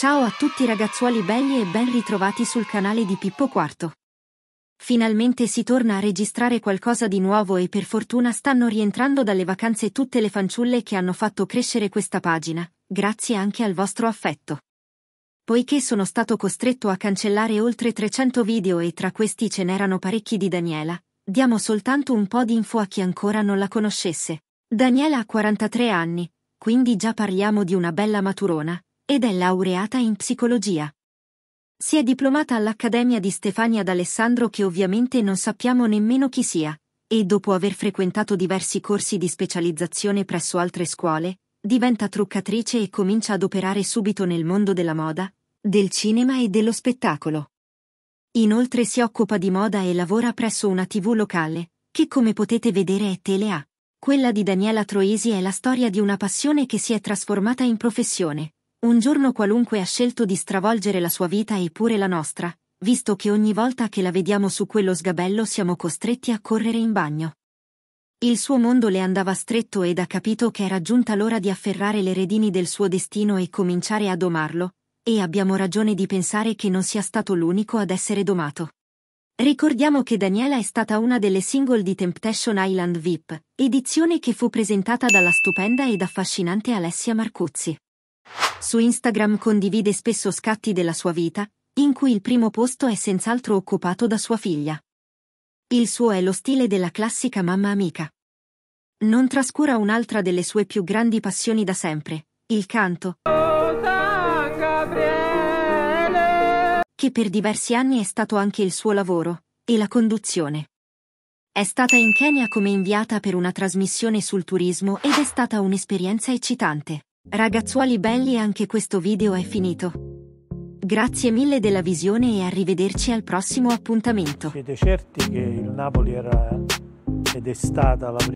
Ciao a tutti ragazzuoli belli e ben ritrovati sul canale di Pippo Quarto. Finalmente si torna a registrare qualcosa di nuovo e per fortuna stanno rientrando dalle vacanze tutte le fanciulle che hanno fatto crescere questa pagina, grazie anche al vostro affetto. Poiché sono stato costretto a cancellare oltre 300 video e tra questi ce n'erano parecchi di Daniela, diamo soltanto un po' di info a chi ancora non la conoscesse. Daniela ha 43 anni, quindi già parliamo di una bella maturona, ed è laureata in psicologia. Si è diplomata all'Accademia di Stefania d'Alessandro che ovviamente non sappiamo nemmeno chi sia, e dopo aver frequentato diversi corsi di specializzazione presso altre scuole, diventa truccatrice e comincia ad operare subito nel mondo della moda, del cinema e dello spettacolo. Inoltre si occupa di moda e lavora presso una tv locale, che come potete vedere è Telea. Quella di Daniela Troisi è la storia di una passione che si è trasformata in professione, un giorno qualunque ha scelto di stravolgere la sua vita e pure la nostra, visto che ogni volta che la vediamo su quello sgabello siamo costretti a correre in bagno. Il suo mondo le andava stretto ed ha capito che era giunta l'ora di afferrare le redini del suo destino e cominciare a domarlo, e abbiamo ragione di pensare che non sia stato l'unico ad essere domato. Ricordiamo che Daniela è stata una delle single di Temptation Island VIP, edizione che fu presentata dalla stupenda ed affascinante Alessia Marcuzzi. Su Instagram condivide spesso scatti della sua vita, in cui il primo posto è senz'altro occupato da sua figlia. Il suo è lo stile della classica mamma amica. Non trascura un'altra delle sue più grandi passioni da sempre, il canto. Che per diversi anni è stato anche il suo lavoro, e la conduzione. È stata in Kenya come inviata per una trasmissione sul turismo ed è stata un'esperienza eccitante. Ragazzuoli belli anche questo video è finito. Grazie mille della visione e arrivederci al prossimo appuntamento. Siete certi che il Napoli era ed è stata la prima